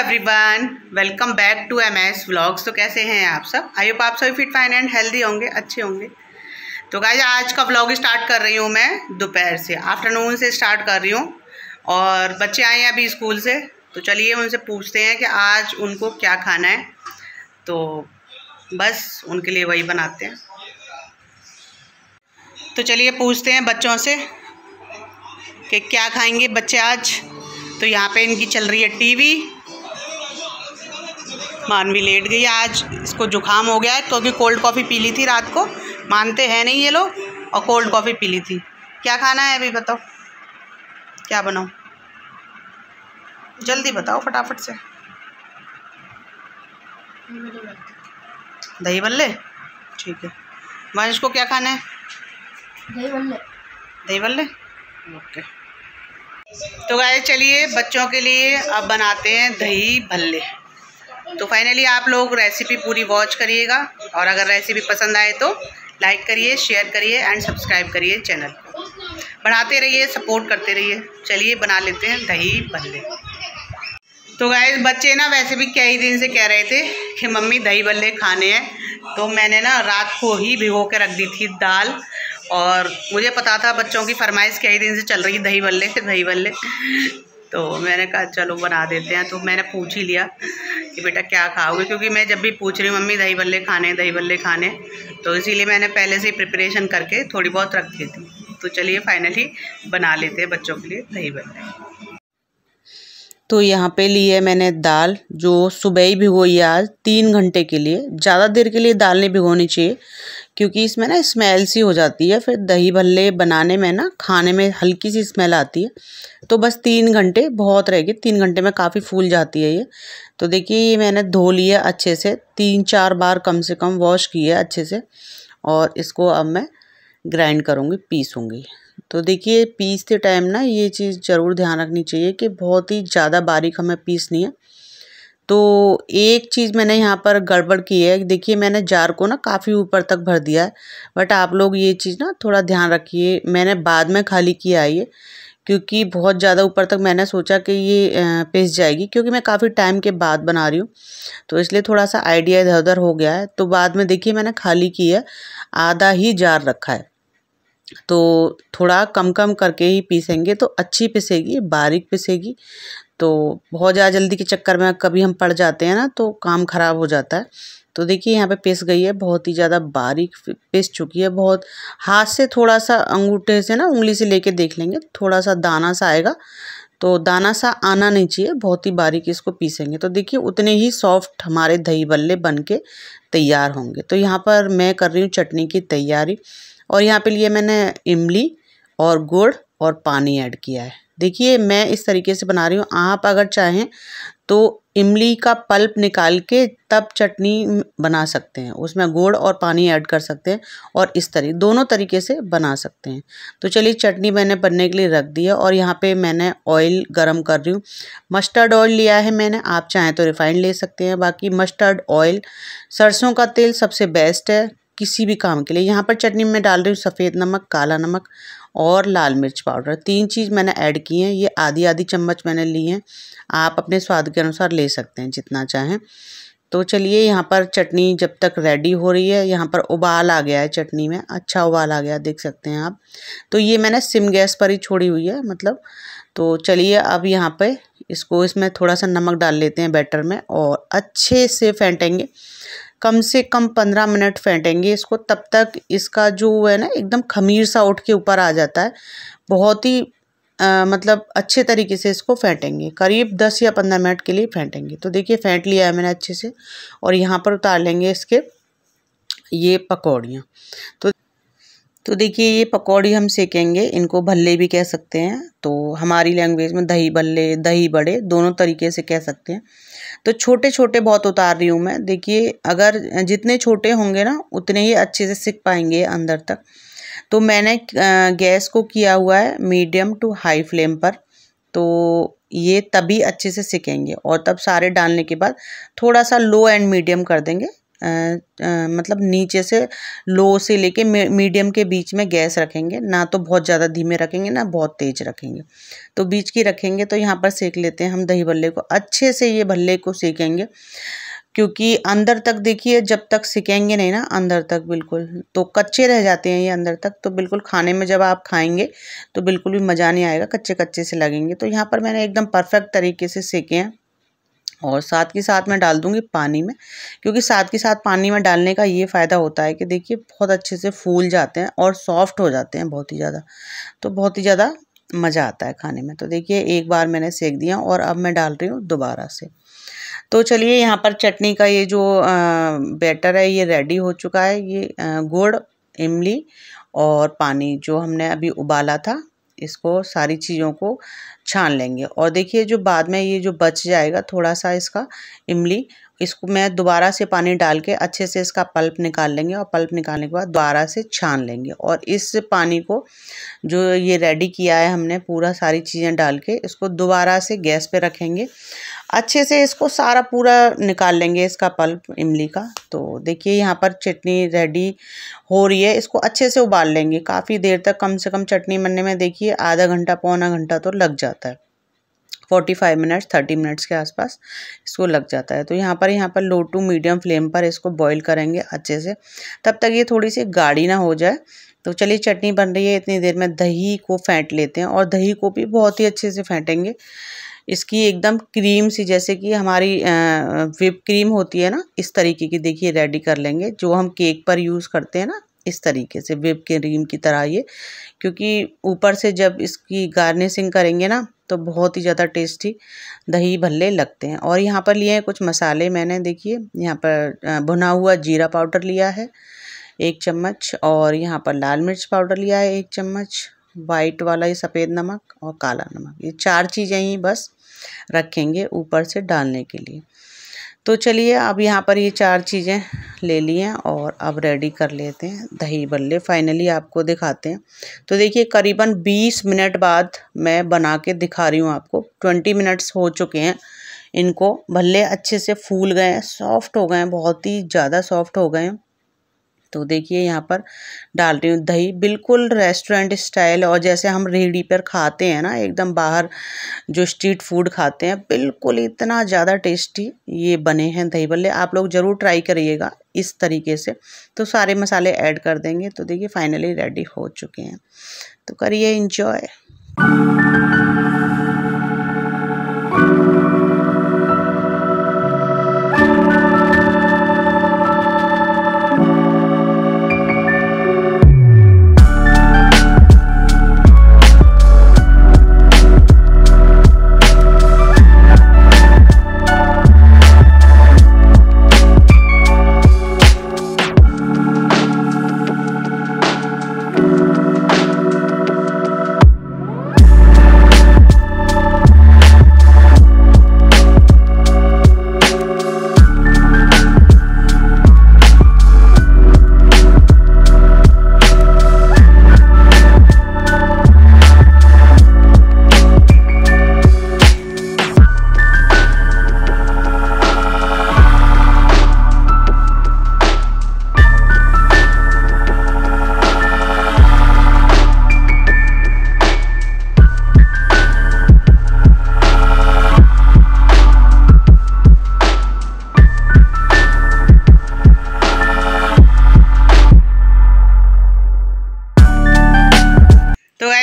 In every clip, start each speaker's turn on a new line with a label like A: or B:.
A: everyone welcome back to M S vlogs तो कैसे हैं आप सब आई होप आप सभी फिट फाइन एंड हेल्दी होंगे अच्छे होंगे तो गाइज आज का व्लॉग स्टार्ट कर रही हूँ मैं दोपहर से आफ्टरनून से स्टार्ट कर रही हूँ और बच्चे आए हैं अभी स्कूल से तो चलिए उनसे पूछते हैं कि आज उनको क्या खाना है तो बस उनके लिए वही बनाते हैं तो चलिए पूछते हैं बच्चों से कि क्या खाएंगे बच्चे आज तो यहाँ पे इनकी चल रही है टीवी मान भी लेट गई आज इसको जुकाम हो गया है क्योंकि कोल्ड कॉफ़ी पी ली थी रात को मानते हैं नहीं ये लोग और कोल्ड कॉफ़ी पी ली थी क्या खाना है अभी बताओ क्या बनाओ जल्दी बताओ फटाफट से दही बल्ले ठीक है वंश को क्या खाना है दही बल्ले दही बल्ले ओके तो गाय चलिए बच्चों के लिए अब बनाते हैं दही भल्ले तो फाइनली आप लोग रेसिपी पूरी वॉच करिएगा और अगर रेसिपी पसंद आए तो लाइक करिए शेयर करिए एंड सब्सक्राइब करिए चैनल बढ़ाते रहिए सपोर्ट करते रहिए चलिए बना लेते हैं दही भल्ले तो गाय बच्चे ना वैसे भी कई दिन से कह रहे थे कि मम्मी दही बल्ले खाने हैं तो मैंने ना रात को ही भिगो के रख दी थी दाल और मुझे पता था बच्चों की फरमाइश कई दिन से चल रही दही बल्ले दही बल्ले तो मैंने कहा चलो बना देते हैं तो मैंने पूछ ही लिया कि बेटा क्या खाओगे क्योंकि मैं जब भी पूछ रही हूँ मम्मी दही बल्ले खाने दही बल्ले खाने तो इसीलिए मैंने पहले से ही प्रिपरेशन करके थोड़ी बहुत रखी थी तो चलिए फाइनली बना लेते हैं बच्चों के लिए दही बल्ले तो यहाँ पे ली है मैंने दाल जो सुबह ही भिगोई है आज तीन घंटे के लिए ज़्यादा देर के लिए दाल नहीं भिगोनी चाहिए क्योंकि इसमें ना स्मेल सी हो जाती है फिर दही भल्ले बनाने में ना खाने में हल्की सी स्मेल आती है तो बस तीन घंटे बहुत रहेगी तीन घंटे में काफ़ी फूल जाती है ये तो देखिए ये मैंने धो लिया अच्छे से तीन चार बार कम से कम वॉश किया अच्छे से और इसको अब मैं ग्राइंड करूँगी पीसूँगी तो देखिए पीसते टाइम ना ये चीज़ ज़रूर ध्यान रखनी चाहिए कि बहुत ही ज़्यादा बारीक हमें पीसनी है तो एक चीज़ मैंने यहाँ पर गड़बड़ की है देखिए मैंने जार को ना काफ़ी ऊपर तक भर दिया है बट आप लोग ये चीज़ ना थोड़ा ध्यान रखिए मैंने बाद में खाली किया है ये क्योंकि बहुत ज़्यादा ऊपर तक मैंने सोचा कि ये पिस जाएगी क्योंकि मैं काफ़ी टाइम के बाद बना रही हूँ तो इसलिए थोड़ा सा आइडिया इधर उधर हो गया है तो बाद में देखिए मैंने खाली की है आधा ही जार रखा है तो थोड़ा कम कम करके ही पीसेंगे तो अच्छी पिसेगी बारीक पिसेगी तो बहुत ज़्यादा जल्दी के चक्कर में कभी हम पड़ जाते हैं ना तो काम ख़राब हो जाता है तो देखिए यहाँ पे पिस गई है बहुत ही ज़्यादा बारीक पिस चुकी है बहुत हाथ से थोड़ा सा अंगूठे से ना उंगली से लेके देख लेंगे थोड़ा सा दाना सा आएगा तो दाना सा आना नहीं चाहिए बहुत ही बारीक इसको पीसेंगे तो देखिए उतने ही सॉफ्ट हमारे दही बल्ले बन के तैयार होंगे तो यहाँ पर मैं कर रही हूँ चटनी की तैयारी और यहाँ पे लिए मैंने इमली और गुड़ और पानी ऐड किया है देखिए मैं इस तरीके से बना रही हूँ आप अगर चाहें तो इमली का पल्प निकाल के तब चटनी बना सकते हैं उसमें गुड़ और पानी ऐड कर सकते हैं और इस तरीके दोनों तरीके से बना सकते हैं तो चलिए चटनी मैंने बनने के लिए रख दी है और यहाँ पे मैंने ऑयल गरम कर रही हूँ मस्टर्ड ऑयल लिया है मैंने आप चाहें तो रिफ़ाइंड ले सकते हैं बाकी मस्टर्ड ऑयल सरसों का तेल सबसे बेस्ट है किसी भी काम के लिए यहाँ पर चटनी में डाल रही हूँ सफ़ेद नमक काला नमक और लाल मिर्च पाउडर तीन चीज़ मैंने ऐड की हैं ये आधी आधी चम्मच मैंने ली हैं आप अपने स्वाद के अनुसार ले सकते हैं जितना चाहें तो चलिए यहाँ पर चटनी जब तक रेडी हो रही है यहाँ पर उबाल आ गया है चटनी में अच्छा उबाल आ गया देख सकते हैं आप तो ये मैंने सिम गैस पर ही छोड़ी हुई है मतलब तो चलिए अब यहाँ पे इसको इसमें थोड़ा सा नमक डाल लेते हैं बैटर में और अच्छे से फेंटेंगे कम से कम पंद्रह मिनट फेंटेंगे इसको तब तक इसका जो है ना एकदम खमीर सा उठ के ऊपर आ जाता है बहुत ही आ, मतलब अच्छे तरीके से इसको फेंटेंगे करीब दस या पंद्रह मिनट के लिए फेंटेंगे तो देखिए फेंट लिया है मैंने अच्छे से और यहाँ पर उतार लेंगे इसके ये पकौड़ियाँ तो तो देखिए ये पकौड़ी हम सेकेंगे इनको भल्ले भी कह सकते हैं तो हमारी लैंग्वेज में दही भल्ले दही बड़े दोनों तरीके से कह सकते हैं तो छोटे छोटे बहुत उतार रही हूँ मैं देखिए अगर जितने छोटे होंगे ना उतने ही अच्छे से सीख पाएंगे अंदर तक तो मैंने गैस को किया हुआ है मीडियम टू हाई फ्लेम पर तो ये तभी अच्छे से सीखेंगे और तब सारे डालने के बाद थोड़ा सा लो एंड मीडियम कर देंगे मतलब नीचे से लो से लेके मीडियम के बीच में गैस रखेंगे ना तो बहुत ज़्यादा धीमे रखेंगे ना बहुत तेज़ रखेंगे तो बीच की रखेंगे तो यहाँ पर सेक लेते हैं हम दही भल्ले को अच्छे से ये भल्ले को सेकेंगे क्योंकि अंदर तक देखिए जब तक सिकेंगे नहीं ना अंदर तक बिल्कुल तो कच्चे रह जाते हैं ये अंदर तक तो बिल्कुल खाने में जब आप खाएंगे तो बिल्कुल भी मज़ा नहीं आएगा कच्चे कच्चे से लगेंगे तो यहाँ पर मैंने एकदम परफेक्ट तरीके से सेके हैं और साथ के साथ मैं डाल दूँगी पानी में क्योंकि साथ के साथ पानी में डालने का ये फ़ायदा होता है कि देखिए बहुत अच्छे से फूल जाते हैं और सॉफ्ट हो जाते हैं बहुत ही ज़्यादा तो बहुत ही ज़्यादा मज़ा आता है खाने में तो देखिए एक बार मैंने सेक दिया और अब मैं डाल रही हूँ दोबारा से तो चलिए यहाँ पर चटनी का ये जो बैटर है ये रेडी हो चुका है ये गुड़ इमली और पानी जो हमने अभी उबाला था इसको सारी चीज़ों को छान लेंगे और देखिए जो बाद में ये जो बच जाएगा थोड़ा सा इसका इमली इसको मैं दोबारा से पानी डाल के अच्छे से इसका पल्प निकाल लेंगे और पल्प निकालने के बाद दोबारा से छान लेंगे और इस पानी को जो ये रेडी किया है हमने पूरा सारी चीज़ें डाल के इसको दोबारा से गैस पे रखेंगे अच्छे से इसको सारा पूरा निकाल लेंगे इसका पल्प इमली का तो देखिए यहाँ पर चटनी रेडी हो रही है इसको अच्छे से उबाल लेंगे काफ़ी देर तक कम से कम चटनी बनने में देखिए आधा घंटा पौना घंटा तो लग जाता है forty five minutes thirty minutes के आसपास इसको लग जाता है तो यहाँ पर यहाँ पर लो टू मीडियम फ्लेम पर इसको बॉईल करेंगे अच्छे से तब तक ये थोड़ी सी गाढ़ी ना हो जाए तो चलिए चटनी बन रही है इतनी देर में दही को फेंट लेते हैं और दही को भी बहुत ही अच्छे से फेंटेंगे इसकी एकदम क्रीम सी जैसे कि हमारी विप क्रीम होती है ना इस तरीके की देखिए रेडी कर लेंगे जो हम केक पर यूज़ करते हैं ना इस तरीके से वेब के रीम की तरह ये क्योंकि ऊपर से जब इसकी गार्निशिंग करेंगे ना तो बहुत ही ज़्यादा टेस्टी दही भल्ले लगते हैं और यहाँ पर लिए हैं कुछ मसाले मैंने देखिए यहाँ पर भुना हुआ जीरा पाउडर लिया है एक चम्मच और यहाँ पर लाल मिर्च पाउडर लिया है एक चम्मच वाइट वाला ये सफ़ेद नमक और काला नमक ये चार चीज़ें ही बस रखेंगे ऊपर से डालने के लिए तो चलिए अब यहाँ पर ये चार चीज़ें ले ली हैं और अब रेडी कर लेते हैं दही बल्ले फाइनली आपको दिखाते हैं तो देखिए करीबन 20 मिनट बाद मैं बना के दिखा रही हूँ आपको 20 मिनट्स हो चुके हैं इनको भल्ले अच्छे से फूल गए हैं सॉफ्ट हो गए हैं बहुत ही ज़्यादा सॉफ्ट हो गए हैं तो देखिए यहाँ पर डाल रही हूँ दही बिल्कुल रेस्टोरेंट स्टाइल और जैसे हम रेहड़ी पर खाते हैं ना एकदम बाहर जो स्ट्रीट फूड खाते हैं बिल्कुल इतना ज़्यादा टेस्टी ये बने हैं दही बल्ले आप लोग ज़रूर ट्राई करिएगा इस तरीके से तो सारे मसाले ऐड कर देंगे तो देखिए फाइनली रेडी हो चुके हैं तो करिए इन्जॉय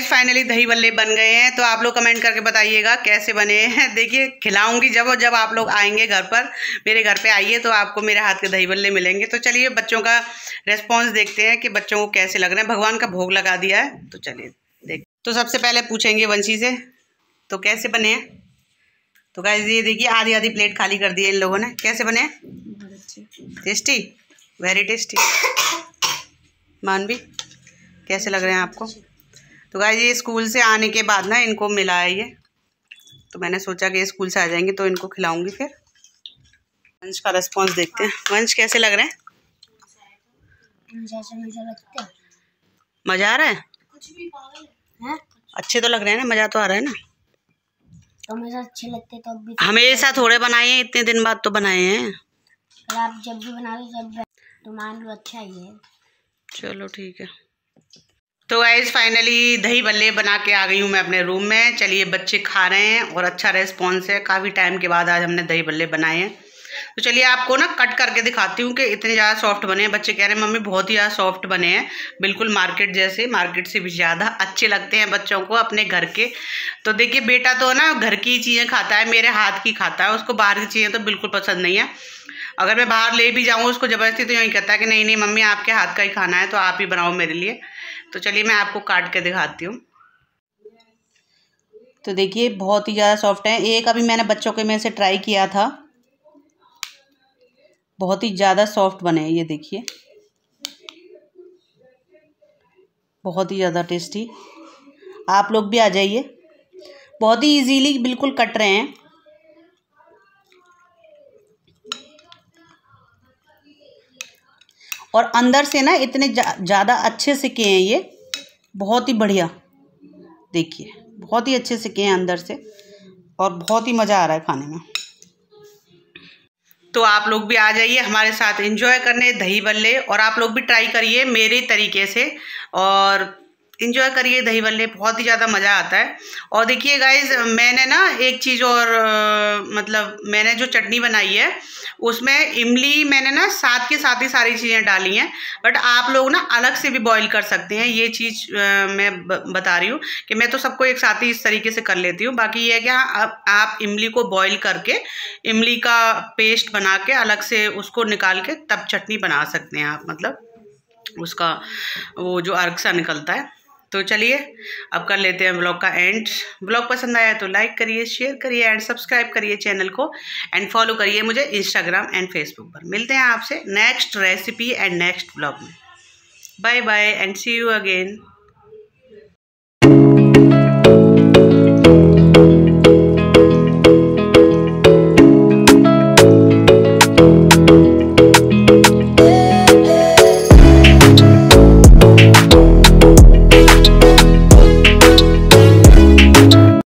A: गाइज फाइनली दही बल्ले बन गए हैं तो आप लोग कमेंट करके बताइएगा कैसे बने हैं देखिए खिलाऊंगी जब जब आप लोग आएंगे घर पर मेरे घर पे आइए तो आपको मेरे हाथ के दही बल्ले मिलेंगे तो चलिए बच्चों का रेस्पॉन्स देखते हैं कि बच्चों को कैसे लग रहे हैं भगवान का भोग लगा दिया है तो चलिए देख तो सबसे पहले पूछेंगे वंशी से तो कैसे बने हैं तो गाइज ये देखिए आधी आधी प्लेट खाली कर दी है इन लोगों ने कैसे बने टेस्टी वेरी टेस्टी मानवी कैसे लग रहे हैं आपको तो गाय ये स्कूल से आने के बाद ना इनको मिला है ये तो मैंने सोचा कि स्कूल से आ जाएंगे तो इनको खिलाऊंगी फिर वंश का रेस्पॉन्स देखते हैं वंश कैसे लग रहे हैं मज़ा आ रहा है अच्छे तो लग रहे हैं ना मज़ा तो आ रहा है ना तो अच्छे लगते तो भी हमेशा थोड़े बनाए हैं इतने दिन बाद तो बनाए हैं आप जब भी बना जब तो मान लो अच्छा ही है चलो ठीक है तो गाइज़ फाइनली दही बल्ले बना के आ गई हूँ मैं अपने रूम में चलिए बच्चे खा रहे हैं और अच्छा रेस्पॉन्स है काफ़ी टाइम के बाद आज हमने दही बल्ले बनाए हैं तो चलिए आपको ना कट करके दिखाती हूँ कि इतने ज़्यादा सॉफ्ट बने हैं बच्चे कह रहे हैं मम्मी बहुत ही ज़्यादा सॉफ्ट बने हैं बिल्कुल मार्केट जैसे मार्केट से भी ज़्यादा अच्छे लगते हैं बच्चों को अपने घर के तो देखिए बेटा तो ना घर की चीज़ें खाता है मेरे हाथ की खाता है उसको बाहर की चीज़ें तो बिल्कुल पसंद नहीं है अगर मैं बाहर ले भी जाऊँ उसको ज़बरदस्ती तो यहीं कहता है कि नहीं नहीं मम्मी आपके हाथ का ही खाना है तो आप ही बनाओ मेरे लिए तो चलिए मैं आपको काट के दिखाती हूँ तो देखिए बहुत ही ज़्यादा सॉफ्ट है एक अभी मैंने बच्चों के में से ट्राई किया था बहुत ही ज़्यादा सॉफ्ट बने ये देखिए बहुत ही ज़्यादा टेस्टी आप लोग भी आ जाइए बहुत ही इजीली बिल्कुल कट रहे हैं और अंदर से ना इतने ज़्यादा जा, अच्छे से किए हैं ये बहुत ही बढ़िया देखिए बहुत ही अच्छे से किए हैं अंदर से और बहुत ही मज़ा आ रहा है खाने में तो आप लोग भी आ जाइए हमारे साथ इंजॉय करने दही बल्ले और आप लोग भी ट्राई करिए मेरे तरीके से और इन्जॉय करिए दही बल्ले बहुत ही ज़्यादा मज़ा आता है और देखिए गाइज मैंने ना एक चीज़ और मतलब मैंने जो चटनी बनाई है उसमें इमली मैंने ना साथ के साथ ही सारी चीज़ें डाली हैं बट आप लोग ना अलग से भी बॉईल कर सकते हैं ये चीज़ मैं बता रही हूँ कि मैं तो सबको एक साथ ही इस तरीके से कर लेती हूँ बाकी ये है कि हाँ आप, आप इमली को बॉईल करके इमली का पेस्ट बना के अलग से उसको निकाल के तब चटनी बना सकते हैं आप मतलब उसका वो जो अर्क सा निकलता है तो चलिए अब कर लेते हैं ब्लॉग का एंड ब्लॉग पसंद आया तो लाइक करिए शेयर करिए एंड सब्सक्राइब करिए चैनल को एंड फॉलो करिए मुझे इंस्टाग्राम एंड फेसबुक पर मिलते हैं आपसे next recipe and next blog में bye bye and see you again